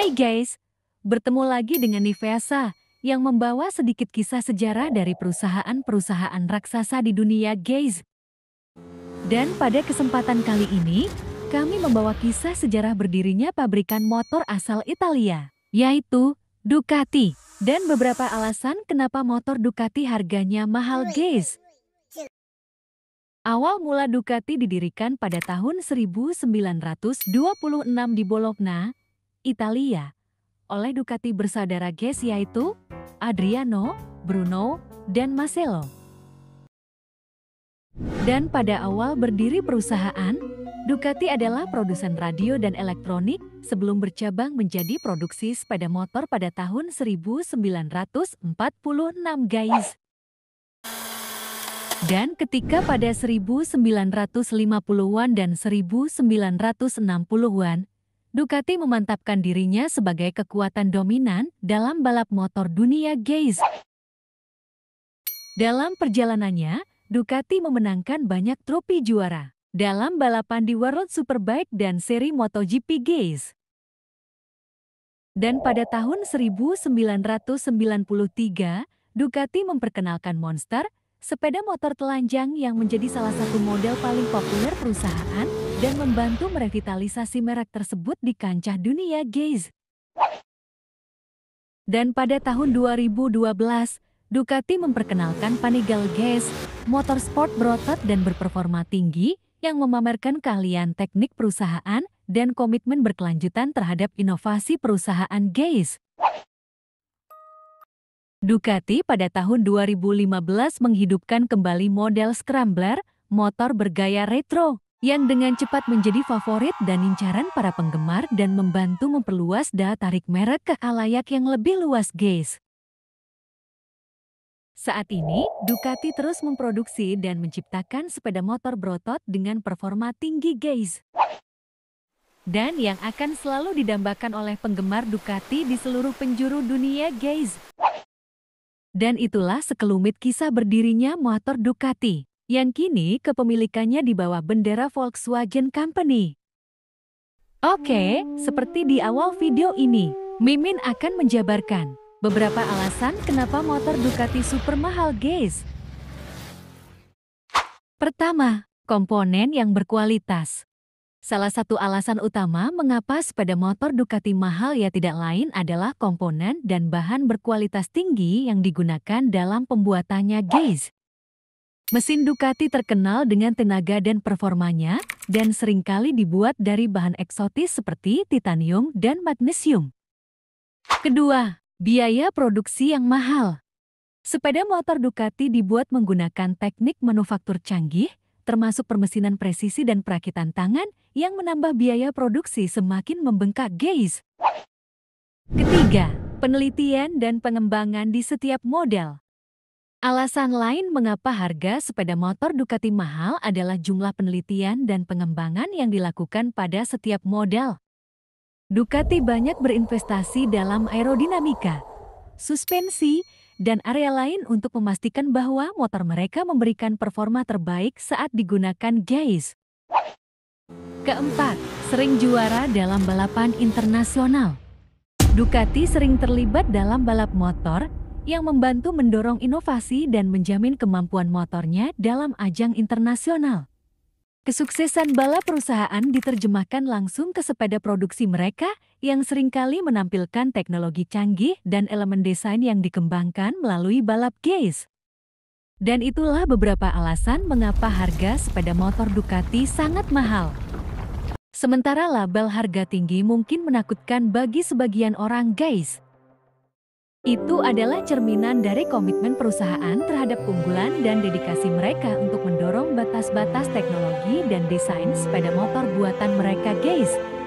Hai guys, bertemu lagi dengan Niveasa yang membawa sedikit kisah sejarah dari perusahaan-perusahaan raksasa di dunia guys. Dan pada kesempatan kali ini, kami membawa kisah sejarah berdirinya pabrikan motor asal Italia, yaitu Ducati. Dan beberapa alasan kenapa motor Ducati harganya mahal guys. Awal mula Ducati didirikan pada tahun 1926 di Bologna, Italia, oleh Ducati bersaudara Ges yaitu Adriano, Bruno, dan Marcelo. Dan pada awal berdiri perusahaan, Ducati adalah produsen radio dan elektronik sebelum bercabang menjadi produksi sepeda motor pada tahun 1946, guys. Dan ketika pada 1950-an dan 1960-an, Ducati memantapkan dirinya sebagai kekuatan dominan dalam balap motor dunia guys. Dalam perjalanannya, Ducati memenangkan banyak trofi juara dalam balapan di World Superbike dan seri MotoGP guys. Dan pada tahun 1993, Ducati memperkenalkan Monster, sepeda motor telanjang yang menjadi salah satu model paling populer perusahaan dan membantu merevitalisasi merek tersebut di kancah dunia gaze. Dan pada tahun 2012, Ducati memperkenalkan Panigale Gaze, motor sport berotot dan berperforma tinggi yang memamerkan keahlian teknik perusahaan dan komitmen berkelanjutan terhadap inovasi perusahaan Gaze. Ducati pada tahun 2015 menghidupkan kembali model Scrambler, motor bergaya retro yang dengan cepat menjadi favorit dan incaran para penggemar dan membantu memperluas daya tarik merek ke alayak yang lebih luas guys. Saat ini, Ducati terus memproduksi dan menciptakan sepeda motor berotot dengan performa tinggi guys. Dan yang akan selalu didambakan oleh penggemar Ducati di seluruh penjuru dunia guys. Dan itulah sekelumit kisah berdirinya motor Ducati yang kini kepemilikannya di bawah bendera Volkswagen Company. Oke, seperti di awal video ini, Mimin akan menjabarkan beberapa alasan kenapa motor Ducati super mahal, guys. Pertama, komponen yang berkualitas. Salah satu alasan utama mengapa sepeda motor Ducati mahal ya tidak lain adalah komponen dan bahan berkualitas tinggi yang digunakan dalam pembuatannya, guys. Mesin Ducati terkenal dengan tenaga dan performanya dan seringkali dibuat dari bahan eksotis seperti titanium dan magnesium. Kedua, biaya produksi yang mahal. Sepeda motor Ducati dibuat menggunakan teknik manufaktur canggih, termasuk permesinan presisi dan perakitan tangan yang menambah biaya produksi semakin membengkak guys. Ketiga, penelitian dan pengembangan di setiap model. Alasan lain mengapa harga sepeda motor Ducati mahal adalah jumlah penelitian dan pengembangan yang dilakukan pada setiap model. Ducati banyak berinvestasi dalam aerodinamika, suspensi, dan area lain untuk memastikan bahwa motor mereka memberikan performa terbaik saat digunakan guys. Keempat, sering juara dalam balapan internasional. Ducati sering terlibat dalam balap motor yang membantu mendorong inovasi dan menjamin kemampuan motornya dalam ajang internasional. Kesuksesan bala perusahaan diterjemahkan langsung ke sepeda produksi mereka yang seringkali menampilkan teknologi canggih dan elemen desain yang dikembangkan melalui balap gaze. Dan itulah beberapa alasan mengapa harga sepeda motor Ducati sangat mahal. Sementara label harga tinggi mungkin menakutkan bagi sebagian orang guys. Itu adalah cerminan dari komitmen perusahaan terhadap keunggulan dan dedikasi mereka untuk mendorong batas-batas teknologi dan desain sepeda motor buatan mereka, guys.